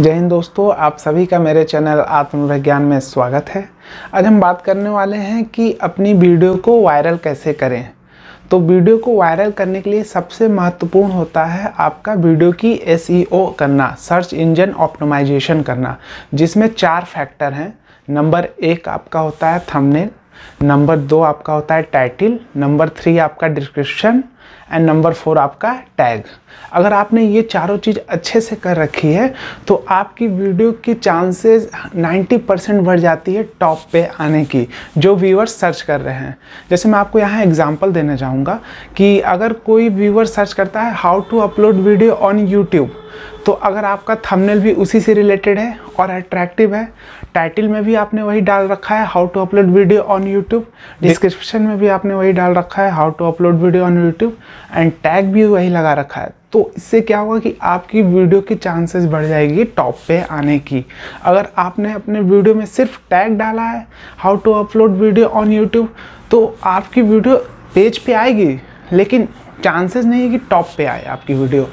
जय हिंद दोस्तों आप सभी का मेरे चैनल आत्मविज्ञान में स्वागत है आज हम बात करने वाले हैं कि अपनी वीडियो को वायरल कैसे करें तो वीडियो को वायरल करने के लिए सबसे महत्वपूर्ण होता है आपका वीडियो की एस e करना सर्च इंजन ऑप्टोमाइजेशन करना जिसमें चार फैक्टर हैं नंबर एक आपका होता है थमनेल नंबर दो आपका होता है टाइटिल नंबर थ्री आपका डिस्क्रिप्शन एंड नंबर फोर आपका टैग अगर आपने ये चारों चीज़ अच्छे से कर रखी है तो आपकी वीडियो की चांसेस 90 परसेंट बढ़ जाती है टॉप पे आने की जो व्यूअर सर्च कर रहे हैं जैसे मैं आपको यहाँ एग्जांपल देना चाहूँगा कि अगर कोई व्यूअर सर्च करता है how to upload video on YouTube तो अगर आपका थंबनेल भी उसी से रिलेटेड है और अट्रैक्टिव है टाइटल में भी आपने वही डाल रखा है how to upload video on YouTube description में भी आपने वही डाल रखा है how to upload video on YouTube and tag भी वही लगा रखा है तो इससे क्या होगा कि आपकी वीडियो की चांसेस बढ़ जाएगी टॉप पे आने की अगर आपने अपने वीडियो में सिर्फ टैग डाला है how to upload video on YouTube तो आपकी वीडियो पेज पे आएगी लेकिन चांसेस नहीं है कि टॉप पे आए आपकी वीडियो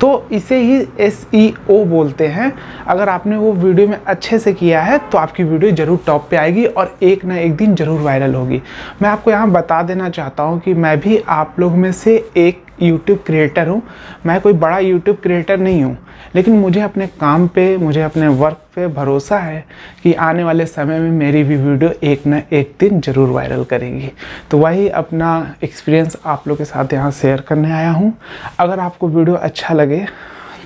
तो इसे ही एस e बोलते हैं अगर आपने वो वीडियो में अच्छे से किया है तो आपकी वीडियो ज़रूर टॉप पे आएगी और एक ना एक दिन ज़रूर वायरल होगी मैं आपको यहाँ बता देना चाहता हूँ कि मैं भी आप लोग में से एक यूट्यूब क्रिएटर हूँ मैं कोई बड़ा यूट्यूब क्रिएटर नहीं हूँ लेकिन मुझे अपने काम पे मुझे अपने वर्क पे भरोसा है कि आने वाले समय में मेरी भी वीडियो एक ना एक दिन ज़रूर वायरल करेगी तो वही अपना एक्सपीरियंस आप लोग के साथ यहाँ शेयर करने आया हूँ अगर आपको वीडियो अच्छा लगे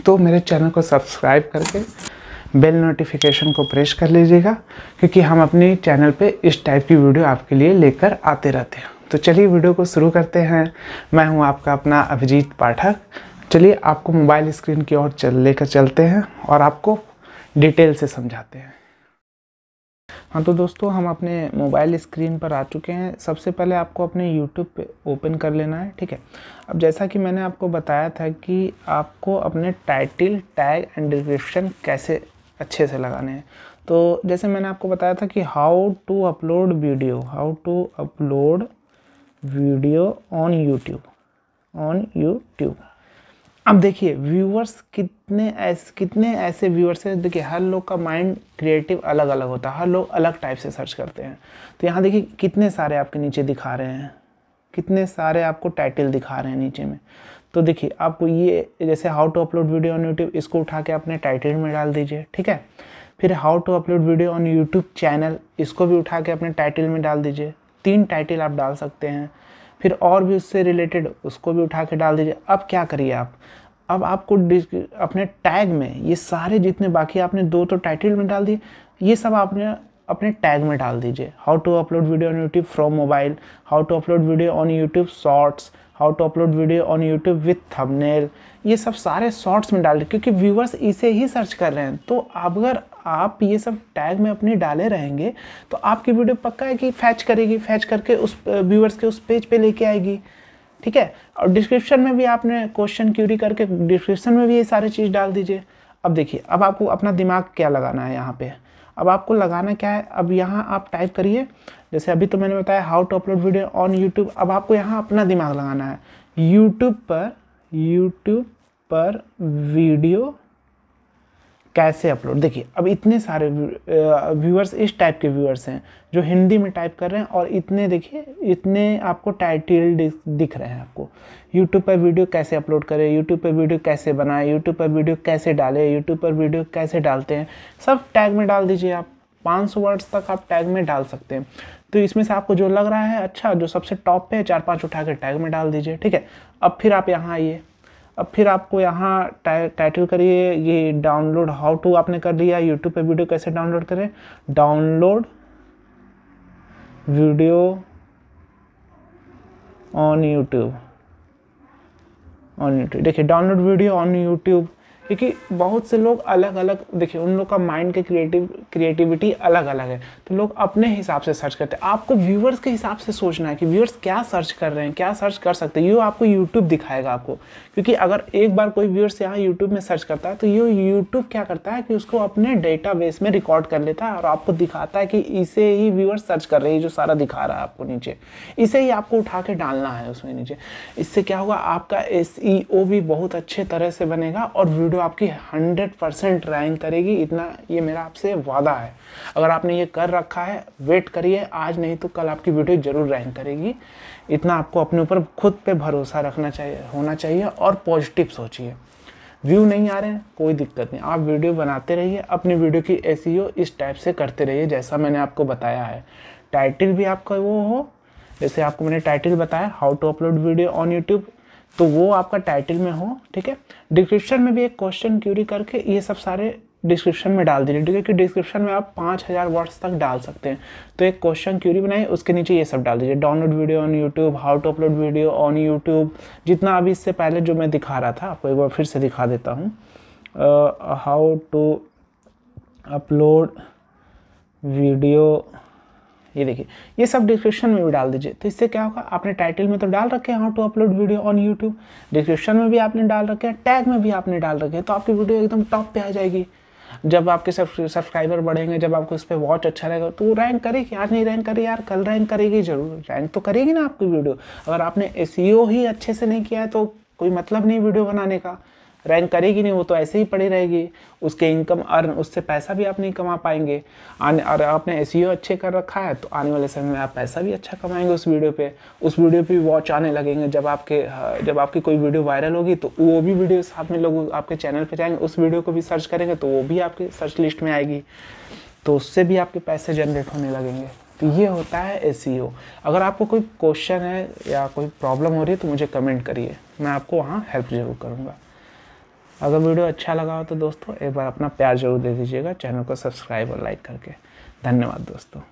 तो मेरे चैनल को सब्सक्राइब करके बेल नोटिफिकेशन को प्रेस कर लीजिएगा क्योंकि हम अपने चैनल पे इस टाइप की वीडियो आपके लिए लेकर आते रहते हैं तो चलिए वीडियो को शुरू करते हैं मैं हूं आपका अपना अभिजीत पाठक चलिए आपको मोबाइल स्क्रीन की ओर चल लेकर चलते हैं और आपको डिटेल से समझाते हैं हाँ तो दोस्तों हम अपने मोबाइल स्क्रीन पर आ चुके हैं सबसे पहले आपको अपने यूट्यूब पे ओपन कर लेना है ठीक है अब जैसा कि मैंने आपको बताया था कि आपको अपने टाइटल टैग एंड डिस्क्रिप्शन कैसे अच्छे से लगाने हैं तो जैसे मैंने आपको बताया था कि how to upload video how to upload video on YouTube on YouTube अब देखिए व्यूअर्स कितने ऐसे कितने ऐसे व्यूअर्स हैं देखिए हर लोग का माइंड क्रिएटिव अलग अलग होता है हर लोग अलग टाइप से सर्च करते हैं तो यहाँ देखिए कितने सारे आपके नीचे दिखा रहे हैं कितने सारे आपको टाइटल दिखा रहे हैं नीचे में तो देखिए आपको ये जैसे how to upload video on YouTube इसको उठा के अपने टाइटल में डाल दीजिए ठीक है फिर how to upload video on YouTube channel इसको भी उठा के अपने टाइटल में डाल दीजिए तीन टाइटल आप डाल सकते हैं फिर और भी उससे रिलेटेड उसको भी उठा के डाल दीजिए अब क्या करिए आप अब आपको अपने टैग में ये सारे जितने बाकी आपने दो तो टाइटल में डाल दिए ये सब आपने अपने टैग में डाल दीजिए how to upload video on YouTube from mobile how to upload video on YouTube shorts how to upload video on YouTube with thumbnail ये सब सारे शॉर्ट्स में डाल क्योंकि व्यूवर्स इसे ही सर्च कर रहे हैं तो अगर आप ये सब टैग में अपने डाले रहेंगे तो आपकी वीडियो पक्का है कि फैच करेगी फैच करके उस व्यूअर्स के उस पेज पे लेके आएगी ठीक है और डिस्क्रिप्शन में भी आपने क्वेश्चन क्यूरी करके डिस्क्रिप्शन में भी ये सारी चीज़ डाल दीजिए अब देखिए अब आपको अपना दिमाग क्या लगाना है यहाँ पर अब आपको लगाना क्या है अब यहाँ आप टाइप करिए जैसे अभी तो मैंने बताया how to upload video on YouTube अब आपको यहाँ अपना दिमाग लगाना है यूट्यूब पर यूट्यूब पर वीडियो कैसे अपलोड देखिए अब इतने सारे व्यूअर्स इस टाइप के व्यूअर्स हैं जो हिंदी में टाइप कर रहे हैं और इतने देखिए इतने आपको टाइटल दिख रहे हैं आपको यूट्यूब पर वीडियो कैसे अपलोड करें यूट्यूब पर वीडियो कैसे बनाएं यूट्यूब पर वीडियो कैसे डालें यूट्यूब पर वीडियो कैसे डालते हैं सब टैग में डाल दीजिए आप पाँच वर्ड्स तक आप टैग में डाल सकते हैं तो इसमें से आपको जो लग रहा है अच्छा जो सबसे टॉप पे चार पाँच उठा कर टैग में डाल दीजिए ठीक है अब फिर आप यहाँ आइए अब फिर आपको यहाँ टाइटल करिए ये डाउनलोड हाउ टू आपने कर लिया यूट्यूब पे वीडियो कैसे डाउनलोड करें download video on YouTube on YouTube देखिए डाउनलोड वीडियो ऑन यूट्यूब क्योंकि बहुत से लोग अलग अलग देखिए उन लोग का माइंड के क्रिएटिव क्रिएटिविटी अलग अलग है तो लोग अपने हिसाब से सर्च करते हैं आपको व्यूवर्स के हिसाब से सोचना है कि व्यूअर्स क्या सर्च कर रहे हैं क्या सर्च कर सकते हैं ये आपको यूट्यूब दिखाएगा आपको क्योंकि अगर एक बार कोई व्यूअर्स यहाँ यूट्यूब में सर्च करता है तो ये यूट्यूब क्या करता है कि उसको अपने डेटा में रिकॉर्ड कर लेता है और आपको दिखाता है कि इसे ही व्यूअर्स सर्च कर रहे हैं जो सारा दिखा रहा है आपको नीचे इसे ही आपको उठा के डालना है उसमें नीचे इससे क्या होगा आपका एस e भी बहुत अच्छे तरह से बनेगा और वीडियो वीडियो आपकी हंड्रेड परसेंट रैंक करेगी इतना ये मेरा आपसे वादा है अगर आपने ये कर रखा है वेट करिए आज नहीं तो कल आपकी वीडियो ज़रूर रैंक करेगी इतना आपको अपने ऊपर खुद पे भरोसा रखना चाहिए होना चाहिए और पॉजिटिव सोचिए व्यू नहीं आ रहे हैं कोई दिक्कत नहीं आप वीडियो बनाते रहिए अपनी वीडियो की ए e इस टाइप से करते रहिए जैसा मैंने आपको बताया है टाइटल भी आपका वो हो जैसे आपको मैंने टाइटल बताया how to upload video on YouTube तो वो आपका टाइटल में हो ठीक है डिस्क्रिप्शन में भी एक क्वेश्चन क्यूरी करके ये सब सारे डिस्क्रिप्शन में डाल दीजिए क्योंकि डिस्क्रिप्शन में आप पाँच हज़ार वर्ड्स तक डाल सकते हैं तो एक क्वेश्चन क्यूरी बनाए उसके नीचे ये सब डाल दीजिए download video on YouTube how to upload video on YouTube जितना अभी इससे पहले जो मैं दिखा रहा था आपको एक बार फिर से दिखा देता हूँ हाउ टू अपलोड वीडियो ये देखिए ये सब डिस्क्रिप्शन में भी डाल दीजिए तो इससे क्या होगा आपने टाइटल में तो डाल रखे हैं how to upload video on YouTube description में भी आपने डाल रखे हैं टैग में भी आपने डाल रखे हैं तो आपकी वीडियो एकदम टॉप पे आ जाएगी जब आपके सब्सक्राइबर बढ़ेंगे जब आपको उस पर वॉच अच्छा रहेगा तो वो रैंक करेगी आज नहीं रैंक करे यार कल रैंक करेगी जरूर रैंक तो करेगी ना आपकी वीडियो अगर आपने एस e ही अच्छे से नहीं किया है तो कोई मतलब नहीं वीडियो बनाने का रैंक करेगी नहीं वो तो ऐसे ही पड़ी रहेगी उसके इनकम अर्न उससे पैसा भी आप नहीं कमा पाएंगे आने और आपने एस e अच्छे कर रखा है तो आने वाले समय में आप पैसा भी अच्छा कमाएंगे उस वीडियो पे उस वीडियो पे भी वॉच आने लगेंगे जब आपके जब आपकी कोई वीडियो वायरल होगी तो वो भी वीडियो साथ में लोग आपके चैनल पर जाएंगे उस वीडियो को भी सर्च करेंगे तो वो भी आपके सर्च लिस्ट में आएगी तो उससे भी आपके पैसे जनरेट होने लगेंगे तो ये होता है एस e अगर आपको कोई क्वेश्चन है या कोई प्रॉब्लम हो रही है तो मुझे कमेंट करिए मैं आपको वहाँ हेल्प जरूर करूँगा अगर वीडियो अच्छा लगा हो तो दोस्तों एक बार अपना प्यार जरूर दे दीजिएगा चैनल को सब्सक्राइब और लाइक करके धन्यवाद दोस्तों